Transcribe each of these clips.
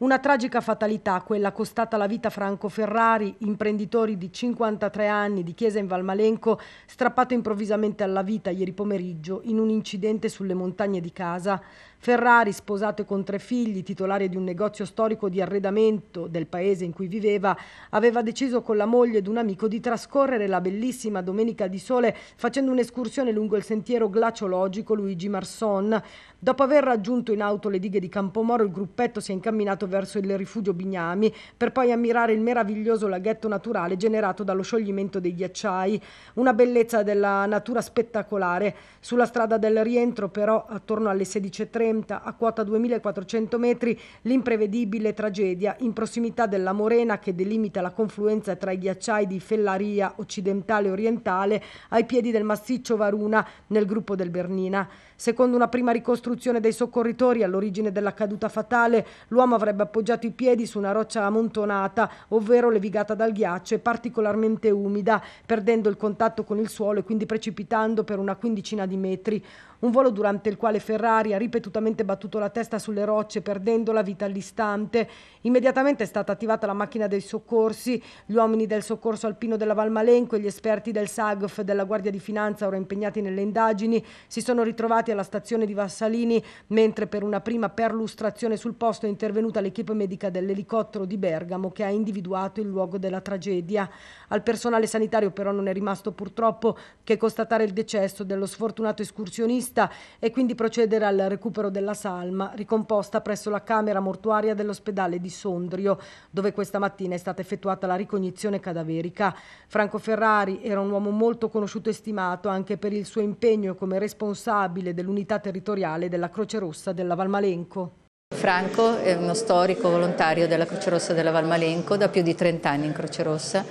Una tragica fatalità, quella costata la vita a Franco Ferrari, imprenditore di 53 anni di Chiesa in Valmalenco, strappato improvvisamente alla vita ieri pomeriggio in un incidente sulle montagne di casa. Ferrari, sposato e con tre figli, titolare di un negozio storico di arredamento del paese in cui viveva, aveva deciso con la moglie ed un amico di trascorrere la bellissima domenica di sole facendo un'escursione lungo il sentiero glaciologico Luigi Marson. Dopo aver raggiunto in auto le dighe di Campomoro, il gruppetto si è incamminato verso il rifugio Bignami per poi ammirare il meraviglioso laghetto naturale generato dallo scioglimento dei ghiacciai. Una bellezza della natura spettacolare. Sulla strada del rientro però attorno alle 16.30 a quota 2400 metri l'imprevedibile tragedia in prossimità della Morena che delimita la confluenza tra i ghiacciai di Fellaria occidentale e orientale ai piedi del massiccio Varuna nel gruppo del Bernina. Secondo una prima ricostruzione dei soccorritori all'origine della caduta fatale l'uomo avrebbe avrebbe appoggiato i piedi su una roccia amontonata, ovvero levigata dal ghiaccio e particolarmente umida, perdendo il contatto con il suolo e quindi precipitando per una quindicina di metri. Un volo durante il quale Ferrari ha ripetutamente battuto la testa sulle rocce, perdendo la vita all'istante. Immediatamente è stata attivata la macchina dei soccorsi, gli uomini del soccorso alpino della Valmalenco e gli esperti del SAGF della Guardia di Finanza, ora impegnati nelle indagini, si sono ritrovati alla stazione di Vassalini, mentre per una prima perlustrazione sul posto è intervenuta all'equipe medica dell'elicottero di Bergamo che ha individuato il luogo della tragedia. Al personale sanitario però non è rimasto purtroppo che constatare il decesso dello sfortunato escursionista e quindi procedere al recupero della salma ricomposta presso la camera mortuaria dell'ospedale di Sondrio dove questa mattina è stata effettuata la ricognizione cadaverica. Franco Ferrari era un uomo molto conosciuto e stimato anche per il suo impegno come responsabile dell'unità territoriale della Croce Rossa della Valmalenco. Franco è uno storico volontario della Croce Rossa della Valmalenco, da più di 30 anni in Croce Rossa,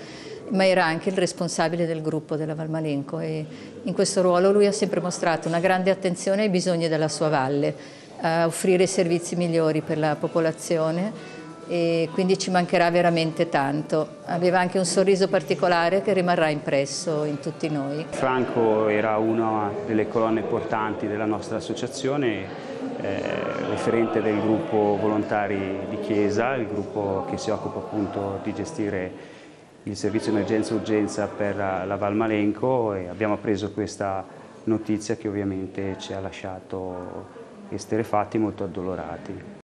ma era anche il responsabile del gruppo della Valmalenco e in questo ruolo lui ha sempre mostrato una grande attenzione ai bisogni della sua valle, a offrire servizi migliori per la popolazione e quindi ci mancherà veramente tanto. Aveva anche un sorriso particolare che rimarrà impresso in tutti noi. Franco era una delle colonne portanti della nostra associazione eh, referente del gruppo volontari di Chiesa, il gruppo che si occupa appunto di gestire il servizio emergenza-urgenza per la Val Malenco e abbiamo appreso questa notizia che ovviamente ci ha lasciato esterefatti molto addolorati.